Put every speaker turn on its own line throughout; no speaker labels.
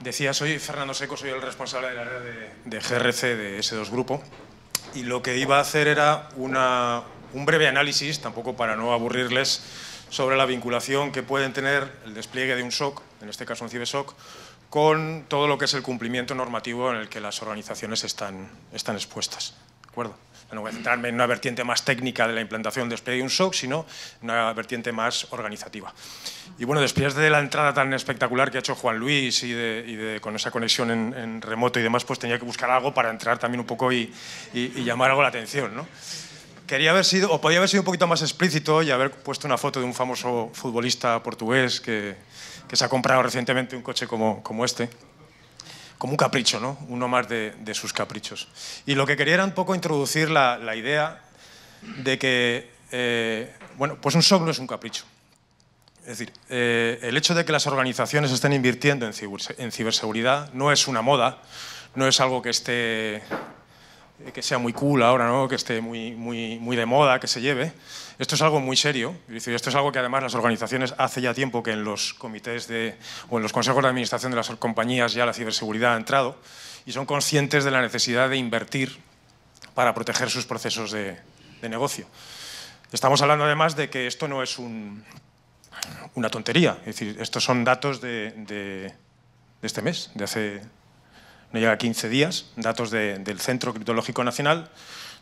Decía, soy Fernando Seco, soy el responsable del área de, de GRC de S2 Grupo y lo que iba a hacer era un breve análisis, tampoco para no aburrirles, sobre la vinculación que pueden tener el despliegue de un SOC, en este caso un CiberSOC, con todo lo que es el cumplimiento normativo en el que las organizaciones están expuestas. No voy a centrarme en una vertiente más técnica de la implantación de un SOC, sino en una vertiente más organizativa. Y bueno, después de la entrada tan espectacular que ha hecho Juan Luis y, con esa conexión en, remoto y demás, pues tenía que buscar algo para entrar también un poco y, llamar algo la atención, ¿no? Quería haber sido, o podía haber sido un poquito más explícito y haber puesto una foto de un famoso futbolista portugués que, se ha comprado recientemente un coche como este como un capricho, ¿no? uno más de, sus caprichos. Y lo que quería era un poco introducir la, idea de que, eh, bueno, pues un SOC es un capricho. Es decir, eh, el hecho de que las organizaciones estén invirtiendo en, ciberseguridad no es una moda, no es algo que esté que sea muy cool ahora, ¿no? que esté muy, muy, muy de moda, que se lleve, esto es algo muy serio, y esto es algo que además las organizaciones hace ya tiempo que en los comités de, o en los consejos de administración de las compañías ya la ciberseguridad ha entrado y son conscientes de la necesidad de invertir para proteger sus procesos de, negocio. Estamos hablando además de que esto no es una tontería, es decir, estos son datos de, este mes, de hace no llega a 15 días, datos del Centro Criptológico Nacional,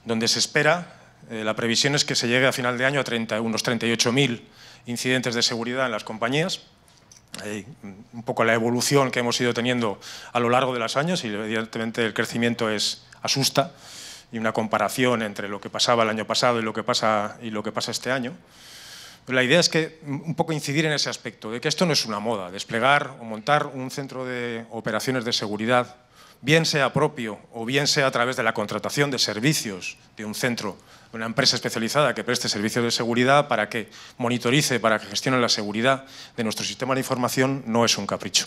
donde se espera eh, la previsión es que se llegue a final de año a 30, unos 38.000 incidentes de seguridad en las compañías. un poco la evolución que hemos ido teniendo a lo largo de los años y evidentemente el crecimiento es asusta y una comparación entre lo que pasaba el año pasado y lo que pasa, y lo que pasa este año. la idea es que mm, un poco incidir en ese aspecto, de que esto no es una moda, desplegar o montar un centro de operaciones de seguridad, bien sea propio o bien sea a través de la contratación de servicios de un centro una empresa especializada que preste servicios de seguridad para que monitorice, para que gestione la seguridad de nuestro sistema de información, no es un capricho.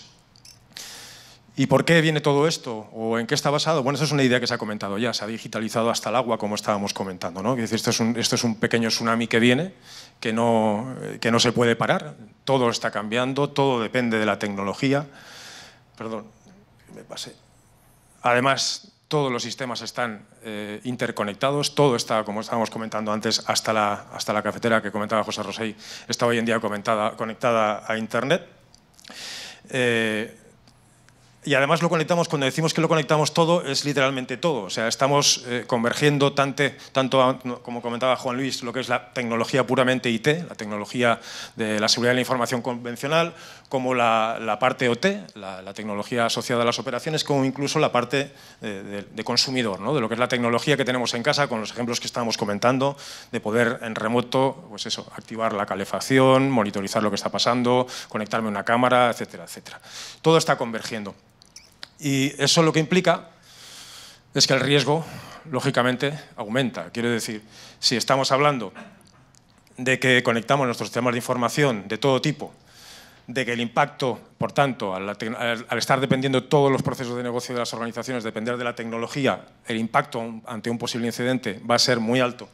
¿Y por qué viene todo esto? ¿O en qué está basado? Bueno, esto es una idea que se ha comentado ya, se ha digitalizado hasta el agua, como estábamos comentando. ¿no? Es decir, esto, es un, pequeño tsunami que viene, que no, que no se puede parar. Todo está cambiando, todo depende de la tecnología. Perdón, me pasé. Además, todos los sistemas están eh, interconectados, todo está, como estábamos comentando antes, hasta la, hasta la cafetera que comentaba José Rosell, está hoy en día conectada a Internet. Eh, y además lo conectamos, cuando decimos que lo conectamos todo, es literalmente todo. O sea, estamos eh, convergiendo tanto, como comentaba Juan Luis, lo que es la tecnología puramente IT, la tecnología de la seguridad de la información convencional, como la, parte OT, la, tecnología asociada a las operaciones, como incluso la parte eh, de, consumidor, de lo que es la tecnología que tenemos en casa, con los ejemplos que estábamos comentando, de poder en remoto, pues eso, activar la calefacción, monitorizar lo que está pasando, conectarme a una cámara, etcétera, etcétera. Todo está convergiendo. Y eso lo que implica es que el riesgo, lógicamente, aumenta. Quiero decir, si estamos hablando de que conectamos nuestros sistemas de información de todo tipo, de que el impacto, por tanto, al, estar dependiendo todos los procesos de negocio de las organizaciones, depender de la tecnología, el impacto ante un posible incidente va a ser muy alto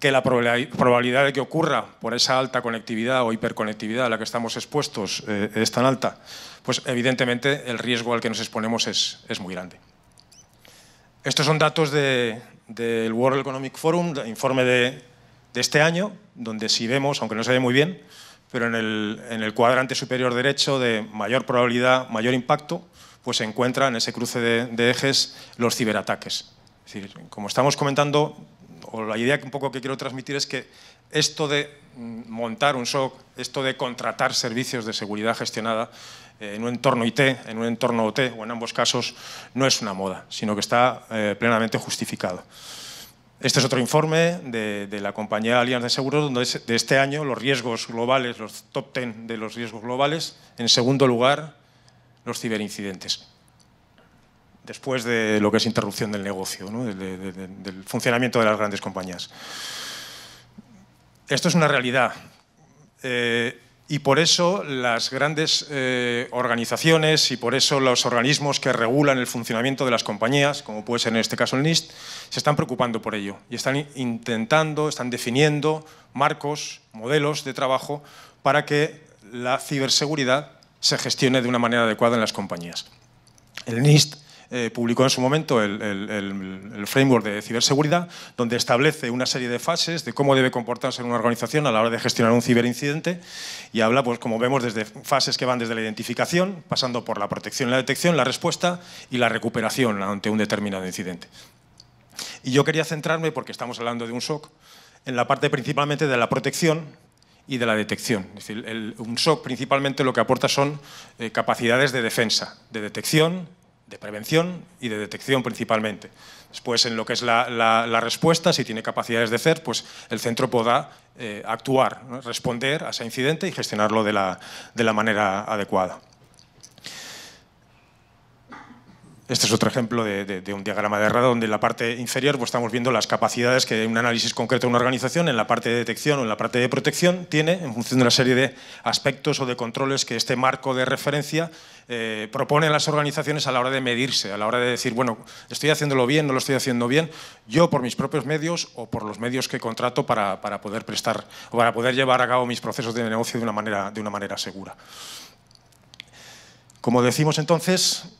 que la probabilidad de que ocurra por esa alta conectividad o hiperconectividad a la que estamos expuestos eh, es tan alta, pues evidentemente el riesgo al que nos exponemos es, muy grande. Estos son datos del World Economic Forum, informe de, de, este año, donde si vemos, aunque no se ve muy bien, pero en el, cuadrante superior derecho de mayor probabilidad, mayor impacto, pues se encuentra en ese cruce de, de ejes los ciberataques. Es decir, como estamos comentando, o la idea que un poco que quiero transmitir es que esto de mm, montar un SOC, esto de contratar servicios de seguridad gestionada eh, en un entorno IT, en un entorno OT o en ambos casos, no es una moda, sino que está eh, plenamente justificado. Este es otro informe de, la compañía Alianza de Seguros, donde de este año los riesgos globales, los top 10 de los riesgos globales, en segundo lugar, los ciberincidentes después de lo que es interrupción del negocio, del funcionamiento de las grandes compañías. Esto es una realidad. Eh, y por eso las grandes eh, organizaciones y por eso los organismos que regulan el funcionamiento de las compañías, como puede ser en este caso el NIST, se están preocupando por ello y están intentando, están definiendo marcos, modelos de trabajo para que la ciberseguridad se gestione de una manera adecuada en las compañías. El NIST eh, publicó en su momento el, framework de ciberseguridad, donde establece una serie de fases de cómo debe comportarse una organización a la hora de gestionar un ciberincidente y habla, pues como vemos, desde fases que van desde la identificación, pasando por la protección, la detección, la respuesta y la recuperación ante un determinado incidente. Y yo quería centrarme, porque estamos hablando de un SOC, en la parte principalmente de la protección y de la detección. Es decir, un SOC principalmente lo que aporta son eh, capacidades de defensa, de detección de prevención y de detección principalmente. Después, en lo que es la, respuesta, si tiene capacidades de hacer, pues el centro podrá eh, actuar, responder a ese incidente y gestionarlo de la manera adecuada. Este es otro ejemplo de, un diagrama de errado donde en la parte inferior pues, estamos viendo las capacidades que un análisis concreto de una organización en la parte de detección o en la parte de protección tiene en función de una serie de aspectos o de controles que este marco de referencia eh, propone a las organizaciones a la hora de medirse, a la hora de decir, bueno, estoy haciéndolo bien, no lo estoy haciendo bien, yo por mis propios medios o por los medios que contrato para, poder prestar o para poder llevar a cabo mis procesos de negocio de una manera, de una manera segura. Como decimos entonces,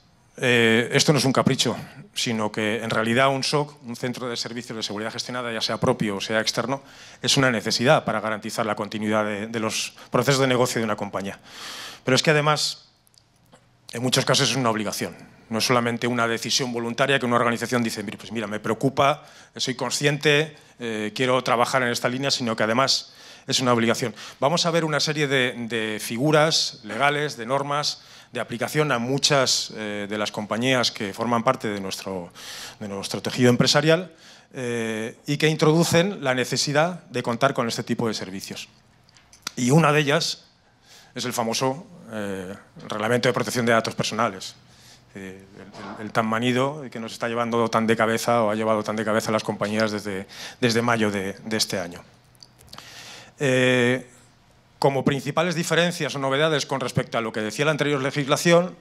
eh, esto no es un capricho, sino que en realidad un SOC, un centro de servicios de seguridad gestionada, ya sea propio o sea externo, es una necesidad para garantizar la continuidad de, los procesos de negocio de una compañía. Pero es que además, en muchos casos es una obligación. No es solamente una decisión voluntaria que una organización dice, mira, pues mira, me preocupa, soy consciente, eh, quiero trabajar en esta línea, sino que además es una obligación. Vamos a ver una serie de, figuras legales, de normas, de aplicación a muchas eh, de las compañías que forman parte de nuestro, tejido empresarial eh, y que introducen la necesidad de contar con este tipo de servicios. Y una de ellas es el famoso eh, Reglamento de Protección de Datos Personales, el, tan manido que nos está llevando tan de cabeza o ha llevado tan de cabeza a las compañías desde, mayo de este año. Eh, como principales diferencias o novedades con respecto a lo que decía la anterior legislación,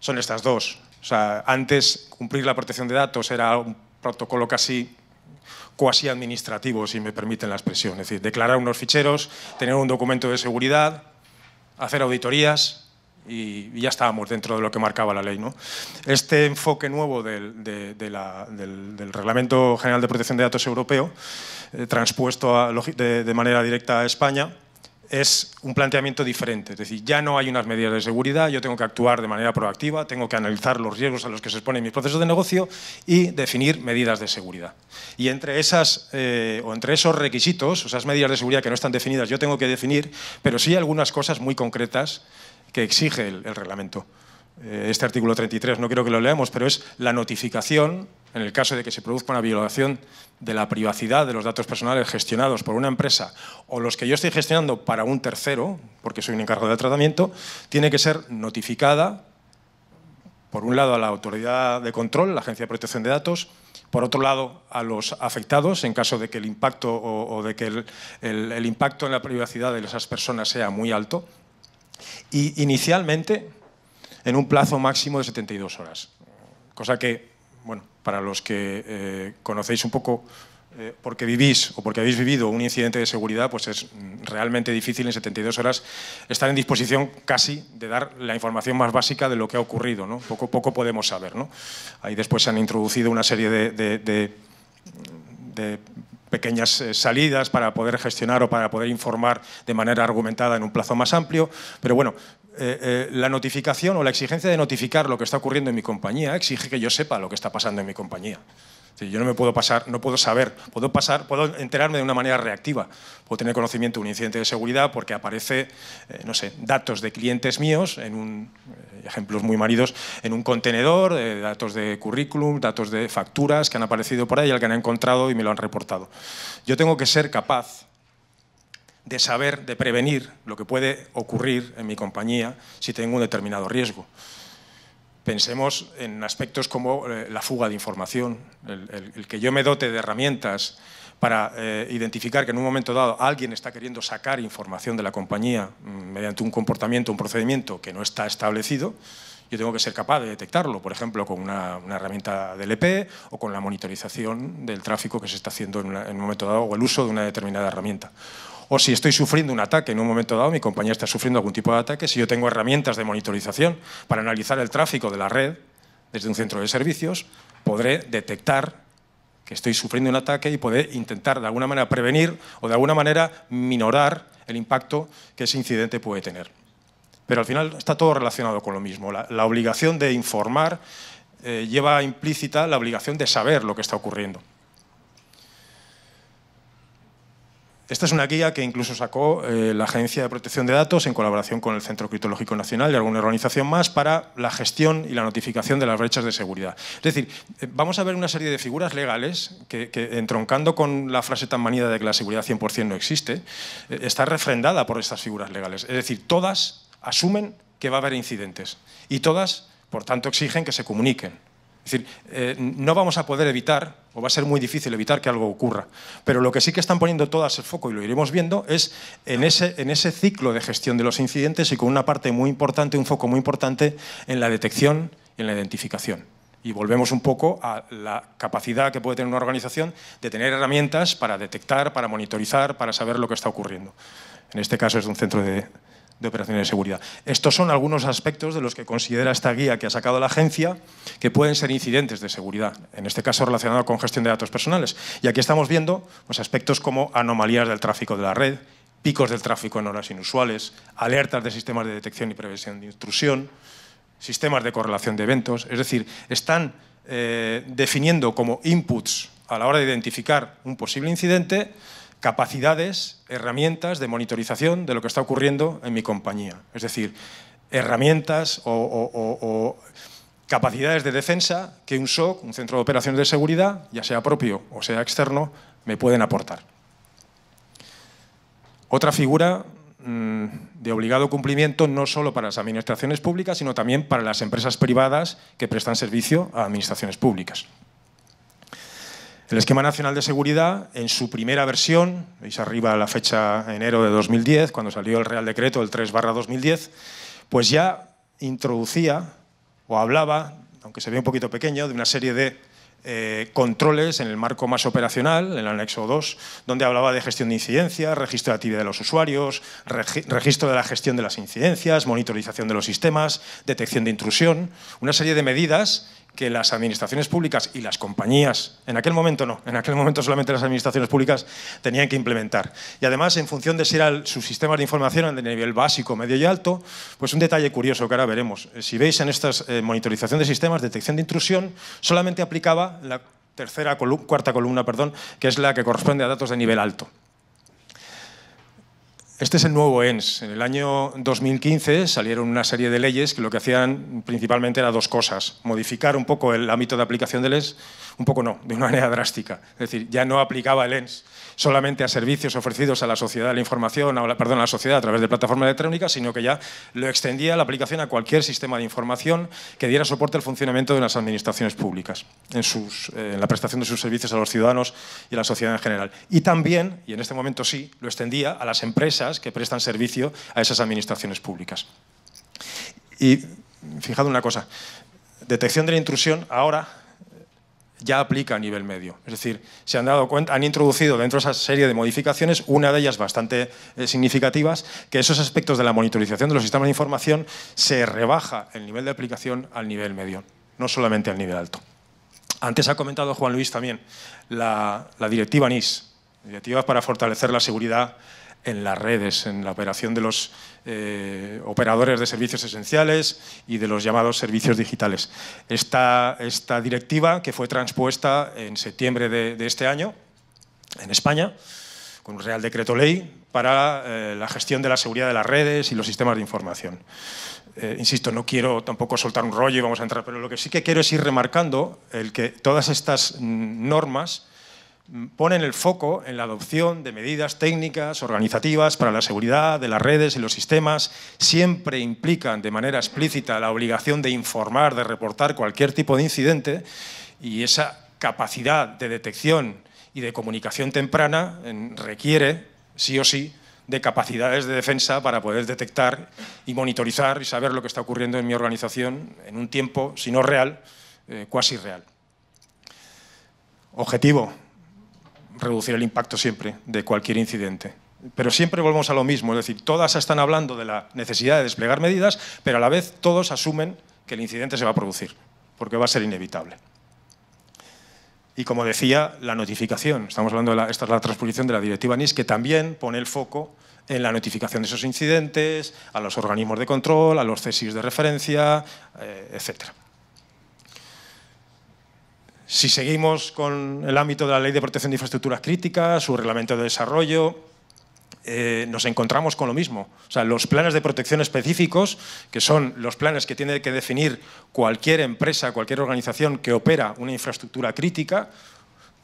son estas dos. O sea, antes cumplir la protección de datos era un protocolo casi cuasi administrativo, si me permiten la expresión. Es decir, declarar unos ficheros, tener un documento de seguridad, hacer auditorías, y, ya estábamos dentro de lo que marcaba la ley. ¿no? Este enfoque nuevo del, Reglamento General de Protección de Datos Europeo, eh, transpuesto de, manera directa a España, es un planteamiento diferente. Es decir, ya no hay unas medidas de seguridad, yo tengo que actuar de manera proactiva, tengo que analizar los riesgos a los que se exponen mis procesos de negocio y definir medidas de seguridad. Y entre, esas, eh, o entre esos requisitos, esas medidas de seguridad que no están definidas, yo tengo que definir, pero sí algunas cosas muy concretas que exige el, reglamento. Eh, este artículo 33, no quiero que lo leamos, pero es la notificación, en el caso de que se produzca una violación de la privacidad de los datos personales gestionados por una empresa o los que yo estoy gestionando para un tercero, porque soy un encargado de tratamiento, tiene que ser notificada, por un lado, a la autoridad de control, la Agencia de Protección de Datos, por otro lado, a los afectados, en caso de que el impacto, o, de que el impacto en la privacidad de esas personas sea muy alto, y inicialmente en un plazo máximo de 72 horas. Cosa que, bueno, para los que eh, conocéis un poco eh, porque vivís o porque habéis vivido un incidente de seguridad, pues es mm, realmente difícil en 72 horas estar en disposición casi de dar la información más básica de lo que ha ocurrido. Poco, poco podemos saber. ¿no? Ahí después se han introducido una serie de, de pequeñas eh, salidas para poder gestionar o para poder informar de manera argumentada en un plazo más amplio. Pero bueno, eh, eh, la notificación o la exigencia de notificar lo que está ocurriendo en mi compañía exige que yo sepa lo que está pasando en mi compañía yo no me puedo pasar, no puedo saber, puedo pasar, puedo enterarme de una manera reactiva, puedo tener conocimiento de un incidente de seguridad porque aparece, eh, no sé, datos de clientes míos, en eh, ejemplos muy maridos, en un contenedor, eh, datos de currículum, datos de facturas que han aparecido por ahí, que han encontrado y me lo han reportado. Yo tengo que ser capaz de saber, de prevenir lo que puede ocurrir en mi compañía si tengo un determinado riesgo. Pensemos en aspectos como eh, la fuga de información, el, que yo me dote de herramientas para eh, identificar que en un momento dado alguien está queriendo sacar información de la compañía mm, mediante un comportamiento, un procedimiento que no está establecido, yo tengo que ser capaz de detectarlo, por ejemplo, con una, herramienta del EP o con la monitorización del tráfico que se está haciendo en, un momento dado o el uso de una determinada herramienta. O si estoy sufriendo un ataque, en un momento dado mi compañía está sufriendo algún tipo de ataque, si yo tengo herramientas de monitorización para analizar el tráfico de la red desde un centro de servicios, podré detectar que estoy sufriendo un ataque y poder intentar de alguna manera prevenir o de alguna manera minorar el impacto que ese incidente puede tener. Pero al final está todo relacionado con lo mismo. La, obligación de informar eh, lleva implícita la obligación de saber lo que está ocurriendo. Esta es una guía que incluso sacó eh, la Agencia de Protección de Datos en colaboración con el Centro Criptológico Nacional y alguna organización más para la gestión y la notificación de las brechas de seguridad. Es decir, eh, vamos a ver una serie de figuras legales que, entroncando con la frase tan manida de que la seguridad 100% no existe, eh, está refrendada por estas figuras legales. Es decir, todas asumen que va a haber incidentes y todas, por tanto, exigen que se comuniquen. Es decir, eh, no vamos a poder evitar, o va a ser muy difícil evitar que algo ocurra. Pero lo que sí que están poniendo todas el foco, y lo iremos viendo, es en ese, en ese ciclo de gestión de los incidentes y con una parte muy importante, un foco muy importante en la detección y en la identificación. Y volvemos un poco a la capacidad que puede tener una organización de tener herramientas para detectar, para monitorizar, para saber lo que está ocurriendo. En este caso es un centro de, de operaciones de seguridad. Estos son algunos aspectos de los que considera esta guía que ha sacado la agencia que pueden ser incidentes de seguridad, en este caso relacionado con gestión de datos personales. Y aquí estamos viendo pues, aspectos como anomalías del tráfico de la red, picos del tráfico en horas inusuales, alertas de sistemas de detección y prevención de intrusión, sistemas de correlación de eventos, es decir, están eh, definiendo como inputs a la hora de identificar un posible incidente capacidades, herramientas de monitorización de lo que está ocurriendo en mi compañía. Es decir, herramientas o, capacidades de defensa que un SOC, un centro de operaciones de seguridad, ya sea propio o sea externo, me pueden aportar. Otra figura mm, de obligado cumplimiento no solo para las administraciones públicas, sino también para las empresas privadas que prestan servicio a administraciones públicas. El Esquema Nacional de Seguridad, en su primera versión, veis arriba la fecha enero de 2010, cuando salió el Real Decreto, el 3-2010, pues ya introducía o hablaba, aunque se ve un poquito pequeño, de una serie de eh, controles en el marco más operacional, en el anexo 2, donde hablaba de gestión de incidencias, registro de actividad de los usuarios, registro de la gestión de las incidencias, monitorización de los sistemas, detección de intrusión, una serie de medidas que las administraciones públicas y las compañías, en aquel momento no, en aquel momento solamente las administraciones públicas tenían que implementar. Y además, en función de si eran sus sistemas de información de nivel básico, medio y alto, pues un detalle curioso que ahora veremos. Eh, si veis en estas eh, monitorización de sistemas, detección de intrusión, solamente aplicaba la tercera, cuarta columna, perdón, que es la que corresponde a datos de nivel alto. Este es el nuevo ENS. En el año 2015 salieron una serie de leyes que lo que hacían principalmente era dos cosas. Modificar un poco el ámbito de aplicación del ENS un poco no, de una manera drástica. Es decir, ya no aplicaba el ENS solamente a servicios ofrecidos a la sociedad la información, a perdón, a la sociedad a través de plataformas electrónicas, sino que ya lo extendía la aplicación a cualquier sistema de información que diera soporte al funcionamiento de las administraciones públicas, en, eh, en la prestación de sus servicios a los ciudadanos y a la sociedad en general. Y también, y en este momento sí, lo extendía a las empresas que prestan servicio a esas administraciones públicas. Y fijad una cosa, detección de la intrusión ahora ya aplica a nivel medio. Es decir, se han dado cuenta, han introducido dentro de esa serie de modificaciones, una de ellas bastante eh, significativas, que esos aspectos de la monitorización de los sistemas de información se rebaja el nivel de aplicación al nivel medio, no solamente al nivel alto. Antes ha comentado Juan Luis también la, la directiva NIS, directiva para fortalecer la seguridad en las redes, en la operación de los eh, operadores de servicios esenciales y de los llamados servicios digitales. Esta, esta directiva, que fue transpuesta en septiembre de, este año en España, con un Real Decreto Ley, para eh, la gestión de la seguridad de las redes y los sistemas de información. Eh, insisto, no quiero tampoco soltar un rollo y vamos a entrar, pero lo que sí que quiero es ir remarcando el que todas estas mm, normas ponen el foco en la adopción de medidas técnicas, organizativas para la seguridad de las redes y los sistemas, siempre implican de manera explícita la obligación de informar, de reportar cualquier tipo de incidente y esa capacidad de detección y de comunicación temprana requiere, sí o sí, de capacidades de defensa para poder detectar y monitorizar y saber lo que está ocurriendo en mi organización en un tiempo, si no real, eh, cuasi real. Objetivo, reducir el impacto siempre de cualquier incidente. Pero siempre volvemos a lo mismo, es decir, todas están hablando de la necesidad de desplegar medidas, pero a la vez todos asumen que el incidente se va a producir, porque va a ser inevitable. Y como decía, la notificación, estamos hablando de la, esta es la transposición de la directiva NIS, que también pone el foco en la notificación de esos incidentes, a los organismos de control, a los CSIs de referencia, eh, etcétera. Si seguimos con el ámbito de la Ley de Protección de Infraestructuras Críticas, su reglamento de desarrollo, eh, nos encontramos con lo mismo. O sea, los planes de protección específicos, que son los planes que tiene que definir cualquier empresa, cualquier organización que opera una infraestructura crítica,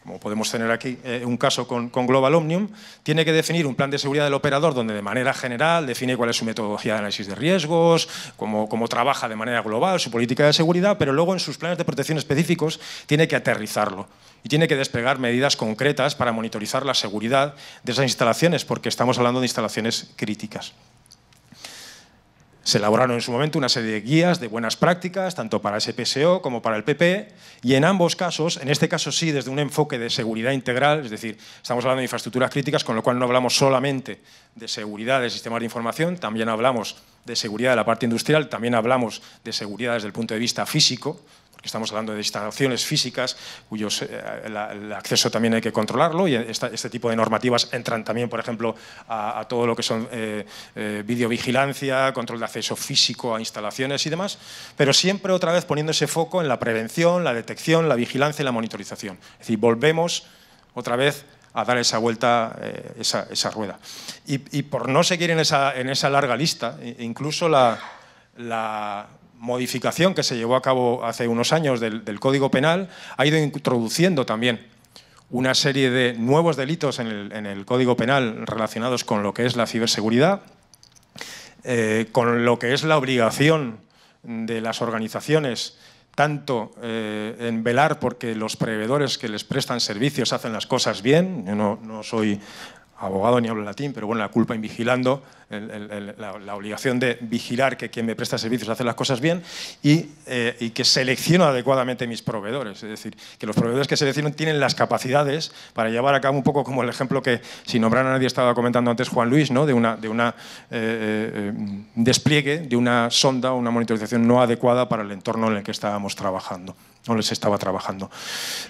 como podemos tener aquí eh, un caso con, Global Omnium, tiene que definir un plan de seguridad del operador donde de manera general define cuál es su metodología de análisis de riesgos, cómo, cómo trabaja de manera global su política de seguridad, pero luego en sus planes de protección específicos tiene que aterrizarlo y tiene que desplegar medidas concretas para monitorizar la seguridad de esas instalaciones, porque estamos hablando de instalaciones críticas. Se elaboraron en su momento una serie de guías de buenas prácticas, tanto para el SPSO como para el PP, y en ambos casos, en este caso sí, desde un enfoque de seguridad integral, es decir, estamos hablando de infraestructuras críticas, con lo cual no hablamos solamente de seguridad de sistemas de información, también hablamos de seguridad de la parte industrial, también hablamos de seguridad desde el punto de vista físico, estamos hablando de instalaciones físicas cuyo eh, el acceso también hay que controlarlo y este tipo de normativas entran también, por ejemplo, a, todo lo que son eh, eh, videovigilancia, control de acceso físico a instalaciones y demás, pero siempre otra vez poniendo ese foco en la prevención, la detección, la vigilancia y la monitorización. Es decir, volvemos otra vez a dar esa vuelta, esa, rueda. Y, por no seguir en esa, larga lista, incluso la, modificación que se llevó a cabo hace unos años del, Código Penal ha ido introduciendo también una serie de nuevos delitos en el, Código Penal relacionados con lo que es la ciberseguridad, eh, con lo que es la obligación de las organizaciones tanto eh, en velar porque los proveedores que les prestan servicios hacen las cosas bien, yo no, no soy abogado ni hablo latín, pero bueno, la culpa en vigilando, la, obligación de vigilar que quien me presta servicios hace las cosas bien y, eh, que selecciono adecuadamente mis proveedores. Es decir, que los proveedores que seleccionan tienen las capacidades para llevar a cabo un poco como el ejemplo que, si nombrar a nadie, estaba comentando antes Juan Luis, ¿no? de un de una, eh, eh, despliegue de una sonda una monitorización no adecuada para el entorno en el que estábamos trabajando, no les estaba trabajando.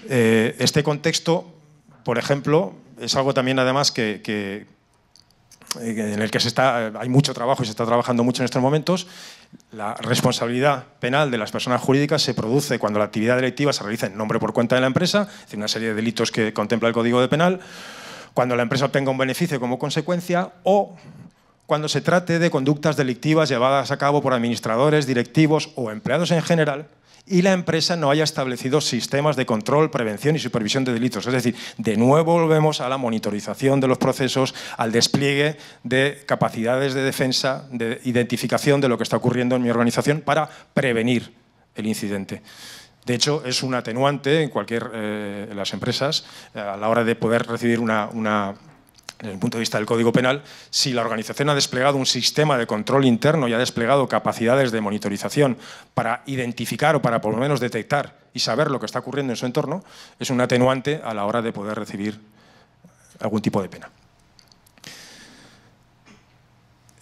este contexto, por ejemplo, es algo también además que, eh, en el que se está, hay mucho trabajo y se está trabajando mucho en estos momentos, la responsabilidad penal de las personas jurídicas se produce cuando la actividad delictiva se realiza en nombre por cuenta de la empresa, es decir, una serie de delitos que contempla el Código de Penal, cuando la empresa obtenga un beneficio como consecuencia o cuando se trate de conductas delictivas llevadas a cabo por administradores, directivos o empleados en general, y la empresa no haya establecido sistemas de control, prevención y supervisión de delitos. Es decir, de nuevo volvemos a la monitorización de los procesos, al despliegue de capacidades de defensa, de identificación de lo que está ocurriendo en mi organización para prevenir el incidente. De hecho, es un atenuante en cualquier eh, las empresas eh, a la hora de poder recibir una desde el punto de vista del Código Penal, si la organización ha desplegado un sistema de control interno y ha desplegado capacidades de monitorización para identificar o para por lo menos detectar y saber lo que está ocurriendo en su entorno, es un atenuante a la hora de poder recibir algún tipo de pena.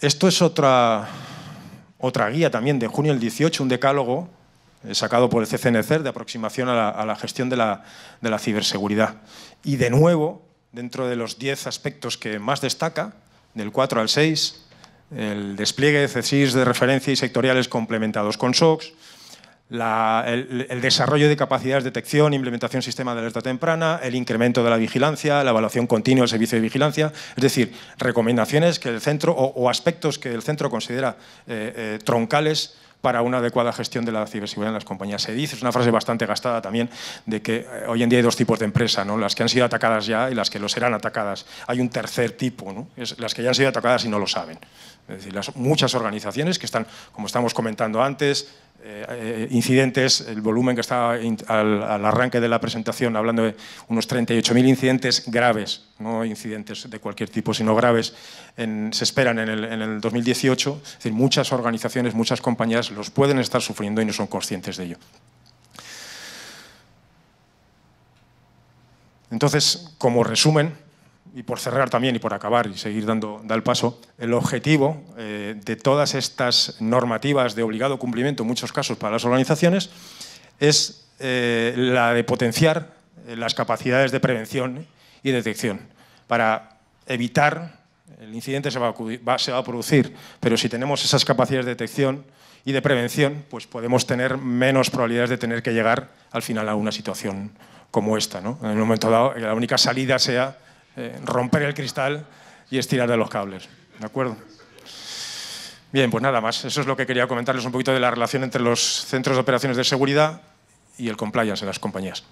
Esto es otra, otra guía también de junio del 18, un decálogo eh, sacado por el CCNCER de aproximación a la, gestión de la, de la ciberseguridad. Y de nuevo, dentro de los 10 aspectos que más destaca, del 4 al 6, el despliegue de CSIS de referencia y sectoriales complementados con SOX, el, desarrollo de capacidades de detección, e implementación sistema de alerta temprana, el incremento de la vigilancia, la evaluación continua del servicio de vigilancia, es decir, recomendaciones que el centro o, aspectos que el centro considera eh, eh, troncales para una adecuada gestión de la ciberseguridad en las compañías. Se dice, es una frase bastante gastada también, de que eh, hoy en día hay dos tipos de empresas, ¿no? las que han sido atacadas ya y las que lo serán atacadas. Hay un tercer tipo, las que ya han sido atacadas y no lo saben. Es decir, las, muchas organizaciones que están, como estamos comentando antes, eh, incidentes, el volumen que está al, arranque de la presentación, hablando de unos 38.000 incidentes graves, no incidentes de cualquier tipo, sino graves, se esperan en el, en el 2018. Es decir, muchas organizaciones, muchas compañías los pueden estar sufriendo y no son conscientes de ello. Entonces, como resumen, y por cerrar también y por acabar y seguir dando, el paso, el objetivo eh, de todas estas normativas de obligado cumplimiento, en muchos casos para las organizaciones, es eh, la de potenciar eh, las capacidades de prevención y detección para evitar, el incidente se va, a, producir, pero si tenemos esas capacidades de detección y de prevención, pues podemos tener menos probabilidades de tener que llegar al final a una situación como esta, en un momento dado que la única salida sea eh, romper el cristal y estirar de los cables. ¿De acuerdo? Bien, pues nada más. Eso es lo que quería comentarles un poquito de la relación entre los centros de operaciones de seguridad y el compliance en las compañías.